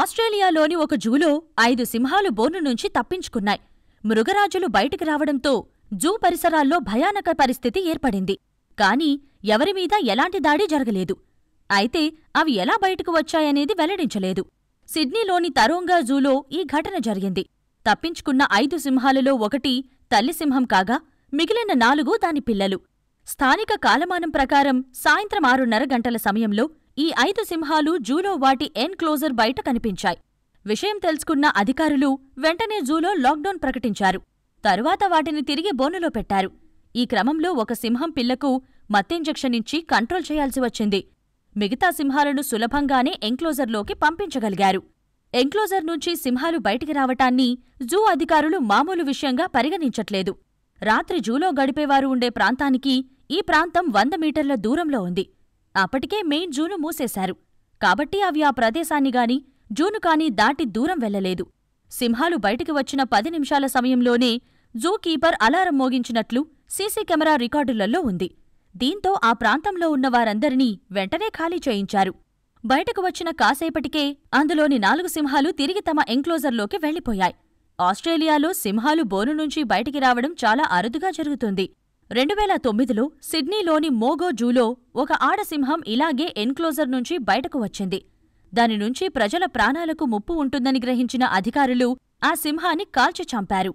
ఆస్ట్రేలియాలోని ఒక జూలో ఐదు సింహాలు బోను నుంచి తప్పించుకున్నాయి మృగరాజులు బయటికి రావడంతో జూ పరిసరాల్లో భయానక పరిస్థితి ఏర్పడింది కాని ఎవరిమీద ఎలాంటి దాడి జరగలేదు అయితే అవి ఎలా బయటకు వచ్చాయనేది వెల్లడించలేదు సిడ్నీలోని తరోంగా జూలో ఈ ఘటన జరిగింది తప్పించుకున్న ఐదు సింహాలలో ఒకటి తల్లి సింహం కాగా మిగిలిన నాలుగు దాని పిల్లలు స్థానిక కాలమానం ప్రకారం సాయంత్రం ఆరున్నర గంటల సమయంలో ఈ ఐదు సింహాలు జూలో వాటి ఎన్క్లోజర్ బయట కనిపించాయి విషయం తెలుసుకున్న అధికారులు వెంటనే జూలో లాక్డౌన్ ప్రకటించారు తరువాత వాటిని తిరిగి బోనులో పెట్టారు ఈ క్రమంలో ఒక సింహం పిల్లకు మత్తింజెక్షన్ ఇచ్చి కంట్రోల్ చేయాల్సి వచ్చింది మిగతా సింహాలను సులభంగానే ఎంక్లోజర్లోకి పంపించగలిగారు ఎంక్లోజర్ నుంచి సింహాలు బయటికి రావటాన్ని జూ అధికారులు మామూలు విషయంగా పరిగణించట్లేదు రాత్రి జూలో గడిపేవారు ఉండే ప్రాంతానికి ఈ ప్రాంతం వంద మీటర్ల దూరంలో ఉంది అప్పటికే మెయిన్ జూను మూసేశారు కాబట్టి అవి ఆ ప్రదేశాన్నిగాని జూను కాని దాటి దూరం వెళ్లలేదు సింహాలు బయటికి వచ్చిన పది నిమిషాల సమయంలోనే జూ కీపర్ అలారం మోగించినట్లు సీసీ కెమెరా రికార్డులలో ఉంది దీంతో ఆ ప్రాంతంలో ఉన్న వారందరినీ వెంటనే ఖాళీ చేయించారు బయటకు వచ్చిన కాసేపటికే అందులోని నాలుగు సింహాలు తిరిగి తమ ఎంక్లోజర్లోకి వెళ్లిపోయాయి ఆస్ట్రేలియాలో సింహాలు బోను నుంచి బయటికి రావడం చాలా అరుదుగా జరుగుతుంది రెండువేల తొమ్మిదిలో సిడ్నీలోని మోగో జూలో ఒక ఆడసింహం ఇలాగే ఎన్క్లోజర్ నుంచి బయటకు వచ్చింది దాని నుంచి ప్రజల ప్రాణాలకు ముప్పు ఉంటుందని గ్రహించిన అధికారులు ఆ సింహాన్ని కాల్చి చంపారు